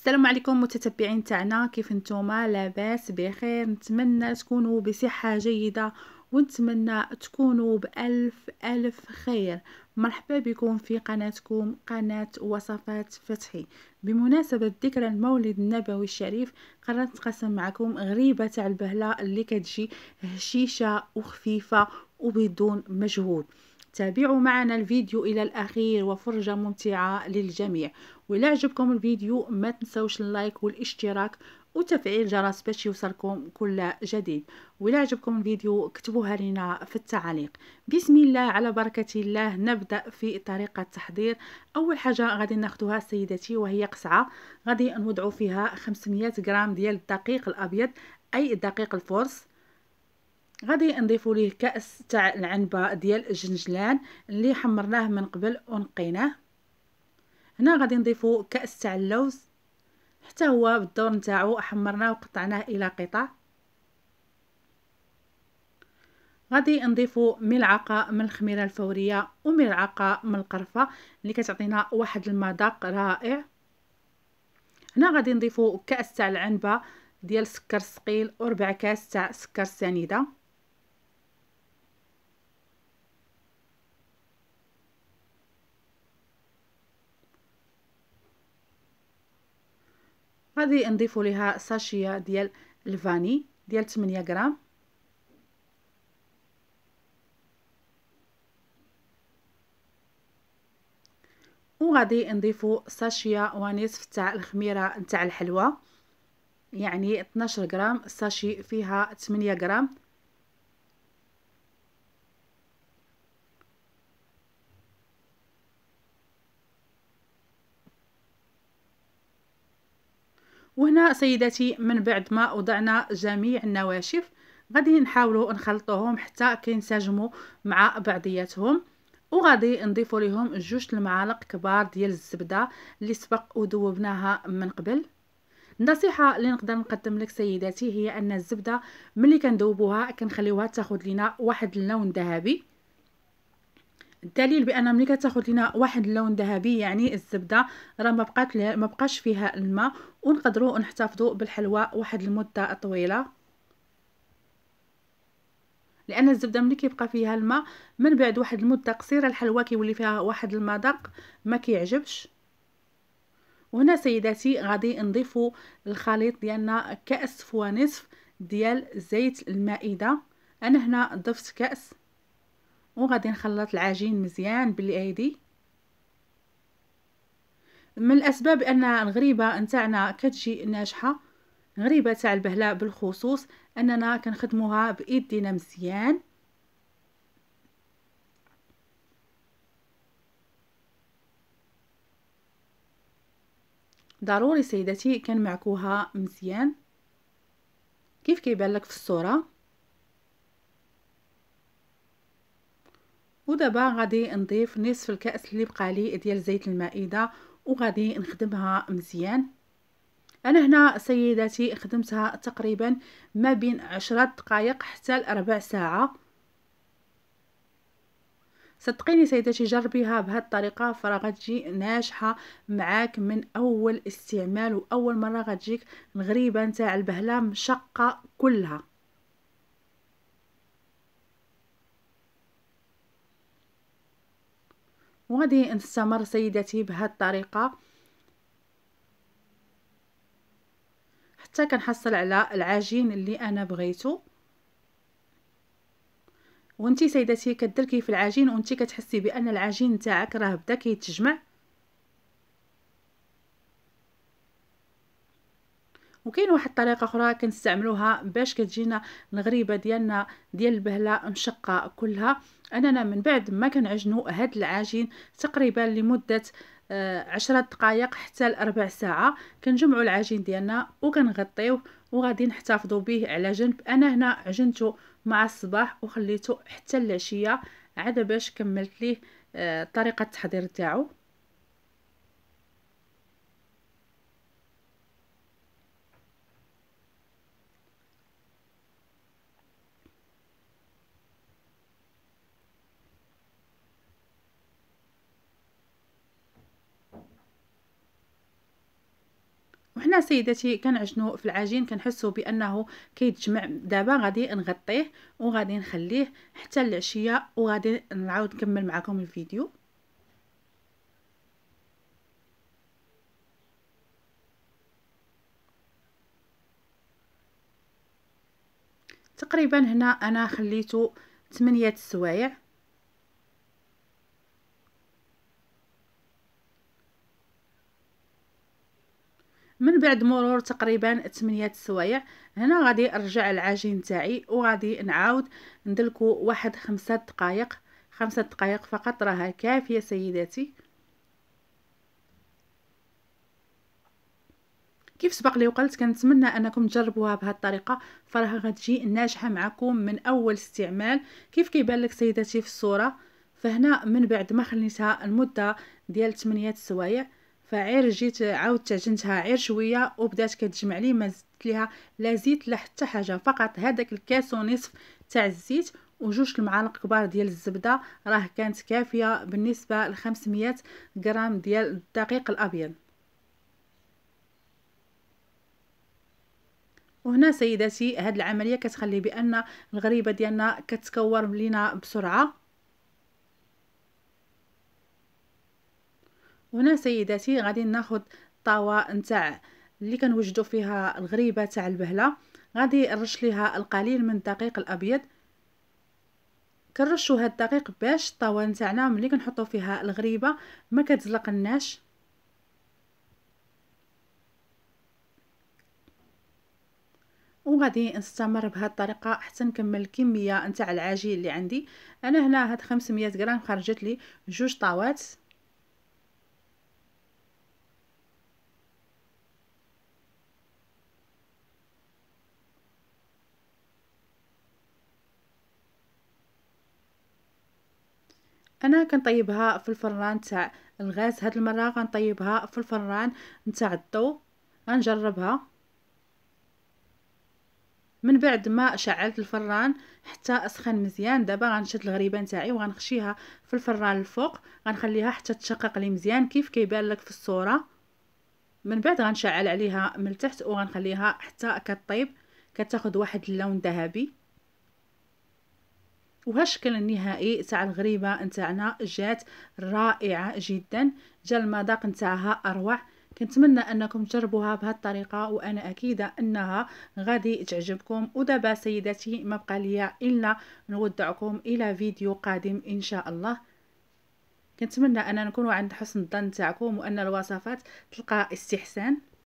السلام عليكم متتبعين تاعنا كيف نتوما لاباس بخير نتمنى تكونوا بصحه جيده ونتمنى تكونوا بألف ألف خير مرحبا بكم في قناتكم قناة وصفات فتحي بمناسبة ذكرى المولد النبوي الشريف قررت نقسم معكم غريبة تاع البهلة اللي كتجي هشيشة وخفيفة وبدون مجهود تابعوا معنا الفيديو إلى الأخير وفرجة ممتعة للجميع ولا عجبكم الفيديو ما تنسوش اللايك والاشتراك وتفعيل الجرس باش يوصلكم كل جديد ولا عجبكم الفيديو اكتبوها لنا في التعليق بسم الله على بركة الله نبدأ في طريقة تحضير أول حاجة غادي ناخدوها سيدتي وهي قصعة غادي نوضعو فيها 500 غرام ديال الدقيق الأبيض أي دقيق الفرص غادي نضيفوا ليه كاس تاع العنبه ديال الجنجلان اللي حمرناه من قبل ونقيناه هنا غادي نضيفوا كاس تاع اللوز حتى هو بالدور نتاعو حمرناه وقطعناه الى قطع غادي نضيفوا ملعقه من الخميره الفوريه وملعقه من القرفه اللي كتعطينا واحد المذاق رائع هنا غادي نضيفوا كاس تاع العنبه ديال السكر الثقيل وربع كاس تاع سكر السنيده غادي نضيف ليها ساشيه ديال الفاني ديال 8 غرام وغادي نضيفو ساشيه ونصف تاع الخميره تاع الحلوى يعني 12 غرام ساشي فيها 8 غرام وهنا سيداتي من بعد ما وضعنا جميع النواشف غادي نحاولوا نخلطوهم حتى كينسجموا مع بعضياتهم وغادي نضيفوا لهم جوج المعالق كبار ديال الزبده اللي سبق وذوبناها من قبل النصيحه اللي نقدر نقدم لك سيداتي هي ان الزبده ملي كندوبوها كنخليوها تاخذ لنا واحد اللون ذهبي الدليل بان ملي كتاخذ لنا واحد اللون ذهبي يعني الزبده راه ما بقات ما بقاش فيها الماء ونقدروا نحتفظوا بالحلوى واحد المده طويله لان الزبده ملي كيبقى فيها الماء من بعد واحد المده قصيره الحلوى كيولي فيها واحد المذاق ما كيعجبش وهنا سيداتي غادي نضيفوا الخليط ديالنا كاس فوا نصف ديال زيت المائده انا هنا ضفت كاس وغادي نخلط العجين مزيان بالايدي من الاسباب ان الغريبه نتاعنا كتجي ناجحه غريبه تاع البهله بالخصوص اننا كنخدموها بايدينا مزيان ضروري سيداتي كنمعكوها مزيان كيف كيبان لك في الصوره ودابا غادي نضيف نصف الكاس اللي بقى لي ديال زيت المائده وغادي نخدمها مزيان انا هنا سيداتي خدمتها تقريبا ما بين عشرة دقائق حتى لربع ساعه صدقيني سيداتي جربيها بهذه الطريقه فراه غتجي ناجحه معاك من اول استعمال واول مره غتجيك الغريبه نتاع البهله مشقه كلها وغادي نستمر سيداتي بهذه الطريقه حتى كنحصل على العجين اللي انا بغيته وانتي سيداتي كدركي في العجين وانتي كتحسي بان العجين تاعك راه بدا كيتجمع وكاين واحد الطريقه اخرى كنستعملوها باش كتجينا الغريبه ديالنا ديال البهله مشقه كلها اننا من بعد ما كنعجنوا هاد العجين تقريبا لمده آه، عشرة دقائق حتى لربع ساعة كنجمعوا العجين ديالنا وكنغطيوه وغادي نحتفظوا به على جنب انا هنا عجنته مع الصباح وخليته حتى العشية عاد باش كملت ليه آه، طريقة التحضير تاعو هنا سيدتي كنعجنو في العجين كنحسو بانه كيتجمع دابا غادي نغطيه وغادي نخليه حتى العشيه وغادي نعاود نكمل معكم الفيديو تقريبا هنا انا خليته 8 سوايع بعد مرور تقريبا 8 سوايع هنا غادي نرجع العجين تاعي وغادي نعاود ندلكو واحد خمسة دقائق خمسة دقائق فقط راها كافية سيداتي كيف سبق لي وقلت كنتمنى انكم تجربوها بهذه الطريقه فراها غتجي ناجحه معكم من اول استعمال كيف كيبان لك سيداتي في الصوره فهنا من بعد ما خليتها المده ديال 8 سوايع فعير جيت عاود تعجنتها عير شويه وبدات كتجمع لي ما زدت ليها لا زيت لا حتى حاجه فقط هذاك الكاس ونصف تاع الزيت وجوج المعالق كبار ديال الزبده راه كانت كافيه بالنسبه ل 500 غرام ديال الدقيق الابيض وهنا سيداتي هاد العمليه كتخلي بان الغريبه ديالنا كتكور لينا بسرعه هنا سيداتي غادي ناخد الطاوه نتاع اللي كنوجدو فيها الغريبة تاع البهلة غادي نرش ليها القليل من الدقيق الابيض كنرشو هاد الدقيق باش الطاوة نتاعنا ملي كنحطو فيها الغريبة ما كتزلقناش وغادي نستمر بهذه الطريقه حتى نكمل الكميه نتاع العجين اللي عندي انا هنا هاد 500 غرام خرجت لي جوج طاوات انا كنطيبها في الفران تاع الغاز هاد المره غنطيبها في الفران نتاع الضو غنجربها من بعد ما شعلت الفران حتى اسخن مزيان دابا غنشد الغريبه نتاعي وغنخشيها في الفران الفوق غنخليها حتى تشقق لي مزيان كيف كيبان لك في الصوره من بعد غنشعل عليها من التحت وغنخليها حتى كطيب كتاخد واحد اللون ذهبي وهالشكل النهائي تاع الغريبه نتاعنا جات رائعه جدا جا المذاق نتاعها اروع كنتمنى انكم تجربوها بهالطريقه وانا اكيده انها غادي تعجبكم ودابا سيداتي ما بقى ليا الا نودعكم الى فيديو قادم ان شاء الله كنتمنى ان نكون عند حسن الظن تاعكم وان الوصفات تلقى استحسان